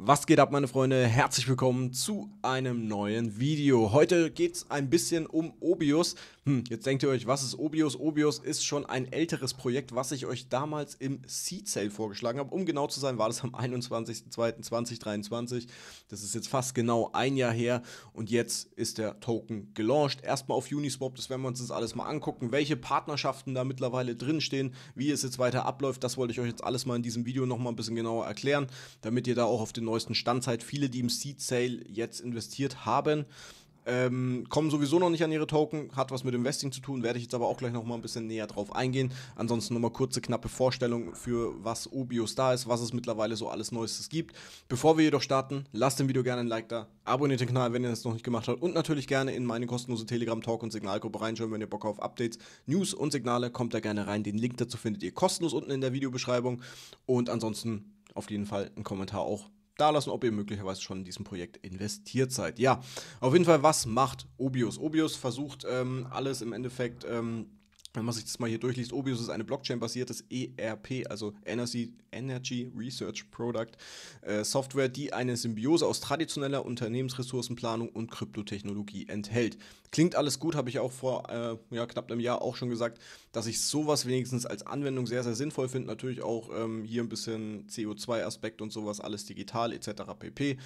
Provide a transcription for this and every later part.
Was geht ab, meine Freunde? Herzlich willkommen zu einem neuen Video. Heute geht es ein bisschen um Obius. Hm, jetzt denkt ihr euch, was ist Obius? Obius ist schon ein älteres Projekt, was ich euch damals im Seed Sale vorgeschlagen habe. Um genau zu sein, war das am 21.02.2023. Das ist jetzt fast genau ein Jahr her und jetzt ist der Token gelauncht. Erstmal auf Uniswap, das werden wir uns jetzt alles mal angucken, welche Partnerschaften da mittlerweile drinstehen, wie es jetzt weiter abläuft. Das wollte ich euch jetzt alles mal in diesem Video nochmal ein bisschen genauer erklären, damit ihr da auch auf den neuesten Stand seid. Viele, die im Seed Sale jetzt investiert haben, ähm, kommen sowieso noch nicht an ihre Token, hat was mit Investing zu tun, werde ich jetzt aber auch gleich nochmal ein bisschen näher drauf eingehen. Ansonsten nochmal kurze, knappe Vorstellung für was Obios da ist, was es mittlerweile so alles Neuestes gibt. Bevor wir jedoch starten, lasst dem Video gerne ein Like da, abonniert den Kanal, wenn ihr das noch nicht gemacht habt und natürlich gerne in meine kostenlose Telegram-Talk- und Signalgruppe reinschauen, wenn ihr Bock auf Updates, News und Signale, kommt da gerne rein. Den Link dazu findet ihr kostenlos unten in der Videobeschreibung und ansonsten auf jeden Fall einen Kommentar auch da lassen, ob ihr möglicherweise schon in diesem Projekt investiert seid. Ja, auf jeden Fall, was macht Obius? Obius versucht ähm, alles im Endeffekt. Ähm, wenn man sich das mal hier durchliest, Obius ist eine Blockchain-basiertes ERP, also Energy, Energy Research Product äh, Software, die eine Symbiose aus traditioneller Unternehmensressourcenplanung und Kryptotechnologie enthält. Klingt alles gut, habe ich auch vor äh, ja, knapp einem Jahr auch schon gesagt, dass ich sowas wenigstens als Anwendung sehr, sehr sinnvoll finde. Natürlich auch ähm, hier ein bisschen CO2-Aspekt und sowas, alles digital etc. pp.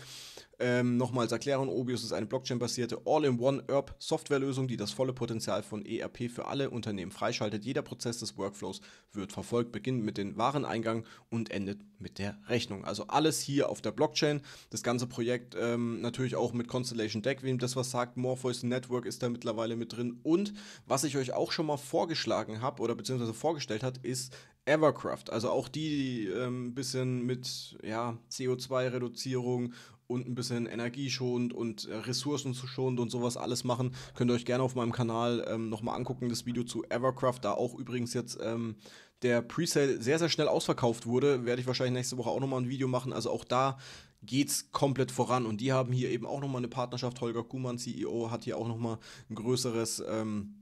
Ähm, nochmals erklären, Obius ist eine Blockchain-basierte All-in-One-ERP-Softwarelösung, die das volle Potenzial von ERP für alle Unternehmen frei freischaltet. Jeder Prozess des Workflows wird verfolgt, beginnt mit dem Wareneingang und endet mit der Rechnung. Also alles hier auf der Blockchain. Das ganze Projekt ähm, natürlich auch mit Constellation Deck, wem das was sagt. Morpheus Network ist da mittlerweile mit drin. Und was ich euch auch schon mal vorgeschlagen habe oder beziehungsweise vorgestellt hat, ist Evercraft, also auch die, die ähm, ein bisschen mit ja, CO2-Reduzierung und ein bisschen energieschonend und äh, ressourcenschonend und sowas alles machen, könnt ihr euch gerne auf meinem Kanal ähm, nochmal angucken, das Video zu Evercraft, da auch übrigens jetzt ähm, der Presale sehr, sehr schnell ausverkauft wurde, werde ich wahrscheinlich nächste Woche auch nochmal ein Video machen, also auch da geht's komplett voran und die haben hier eben auch nochmal eine Partnerschaft, Holger Kuhmann, CEO, hat hier auch nochmal ein größeres... Ähm,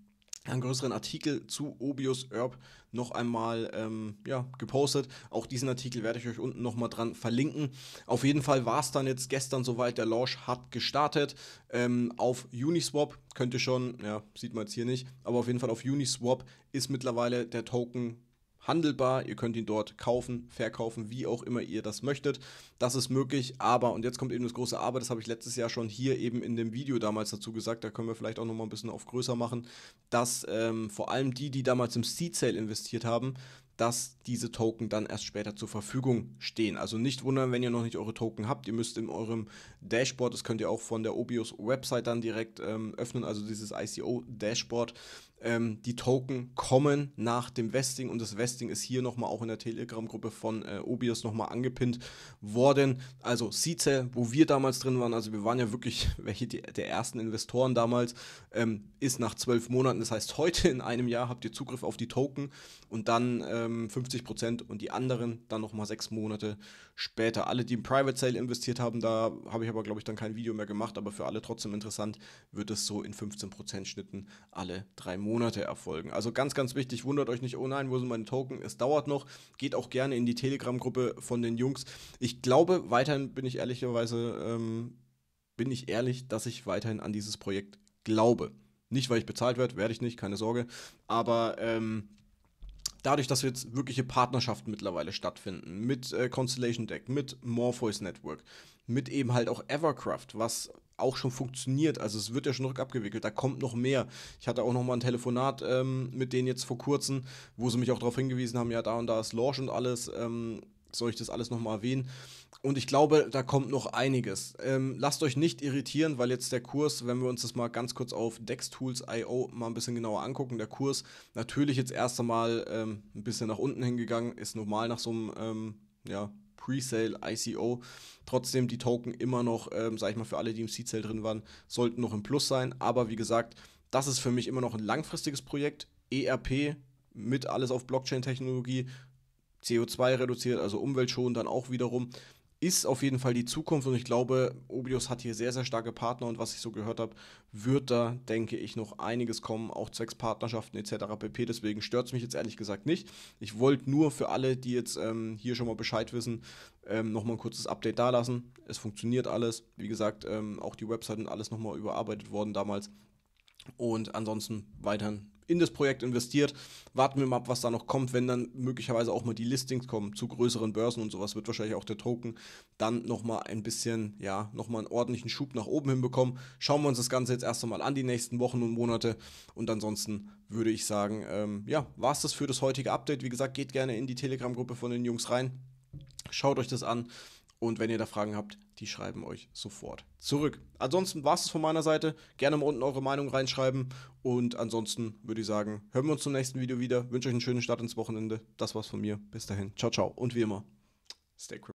einen größeren Artikel zu Obius Erb noch einmal ähm, ja, gepostet. Auch diesen Artikel werde ich euch unten nochmal dran verlinken. Auf jeden Fall war es dann jetzt gestern soweit. Der Launch hat gestartet ähm, auf Uniswap. Könnt ihr schon, ja, sieht man jetzt hier nicht, aber auf jeden Fall auf Uniswap ist mittlerweile der Token handelbar. Ihr könnt ihn dort kaufen, verkaufen, wie auch immer ihr das möchtet. Das ist möglich, aber, und jetzt kommt eben das große Aber, das habe ich letztes Jahr schon hier eben in dem Video damals dazu gesagt, da können wir vielleicht auch nochmal ein bisschen auf größer machen, dass ähm, vor allem die, die damals im Seed Sale investiert haben, dass diese Token dann erst später zur Verfügung stehen. Also nicht wundern, wenn ihr noch nicht eure Token habt. Ihr müsst in eurem Dashboard, das könnt ihr auch von der Obios Website dann direkt ähm, öffnen, also dieses ICO Dashboard, ähm, die Token kommen nach dem Vesting und das Vesting ist hier nochmal auch in der Telegram-Gruppe von äh, Obius nochmal angepinnt worden. Also Seedcell, wo wir damals drin waren, also wir waren ja wirklich welche die, der ersten Investoren damals, ähm, ist nach zwölf Monaten, das heißt heute in einem Jahr habt ihr Zugriff auf die Token und dann ähm, 50 und die anderen dann nochmal sechs Monate später. Alle, die im Private Sale investiert haben, da habe ich aber glaube ich dann kein Video mehr gemacht, aber für alle trotzdem interessant, wird es so in 15 Schnitten alle drei Monate Monate erfolgen. Also ganz, ganz wichtig, wundert euch nicht, oh nein, wo sind meine Token? Es dauert noch. Geht auch gerne in die Telegram-Gruppe von den Jungs. Ich glaube, weiterhin bin ich ehrlicherweise, ähm, bin ich ehrlich, dass ich weiterhin an dieses Projekt glaube. Nicht, weil ich bezahlt werde, werde ich nicht, keine Sorge. Aber ähm, dadurch, dass jetzt wirkliche Partnerschaften mittlerweile stattfinden, mit äh, Constellation Deck, mit Morpheus Network, mit eben halt auch Evercraft, was auch schon funktioniert. Also es wird ja schon rückabgewickelt, da kommt noch mehr. Ich hatte auch noch mal ein Telefonat ähm, mit denen jetzt vor kurzem, wo sie mich auch darauf hingewiesen haben, ja, da und da ist Launch und alles. Ähm, soll ich das alles nochmal erwähnen. Und ich glaube, da kommt noch einiges. Ähm, lasst euch nicht irritieren, weil jetzt der Kurs, wenn wir uns das mal ganz kurz auf DexTools.io mal ein bisschen genauer angucken, der Kurs natürlich jetzt erst einmal ähm, ein bisschen nach unten hingegangen, ist normal nach so einem ähm, ja, Presale, ICO. Trotzdem die Token immer noch, ähm, sag ich mal, für alle, die im Seed-Sale drin waren, sollten noch im Plus sein. Aber wie gesagt, das ist für mich immer noch ein langfristiges Projekt. ERP mit alles auf Blockchain-Technologie CO2 reduziert, also umweltschonend dann auch wiederum, ist auf jeden Fall die Zukunft und ich glaube, Obios hat hier sehr, sehr starke Partner und was ich so gehört habe, wird da, denke ich, noch einiges kommen, auch zwecks Partnerschaften etc. pp. Deswegen stört es mich jetzt ehrlich gesagt nicht. Ich wollte nur für alle, die jetzt ähm, hier schon mal Bescheid wissen, ähm, nochmal ein kurzes Update dalassen. Es funktioniert alles. Wie gesagt, ähm, auch die Website und alles nochmal überarbeitet worden damals. Und ansonsten weiterhin in das Projekt investiert. Warten wir mal ab, was da noch kommt, wenn dann möglicherweise auch mal die Listings kommen zu größeren Börsen und sowas, wird wahrscheinlich auch der Token dann nochmal ein bisschen, ja, nochmal einen ordentlichen Schub nach oben hinbekommen. Schauen wir uns das Ganze jetzt erst einmal an, die nächsten Wochen und Monate. Und ansonsten würde ich sagen, ähm, ja, war es das für das heutige Update. Wie gesagt, geht gerne in die Telegram-Gruppe von den Jungs rein. Schaut euch das an. Und wenn ihr da Fragen habt, die schreiben euch sofort zurück. Ansonsten war es von meiner Seite. Gerne mal unten eure Meinung reinschreiben. Und ansonsten würde ich sagen, hören wir uns zum nächsten Video wieder. Wünsche euch einen schönen Start ins Wochenende. Das war's von mir. Bis dahin. Ciao, ciao. Und wie immer, stay cool.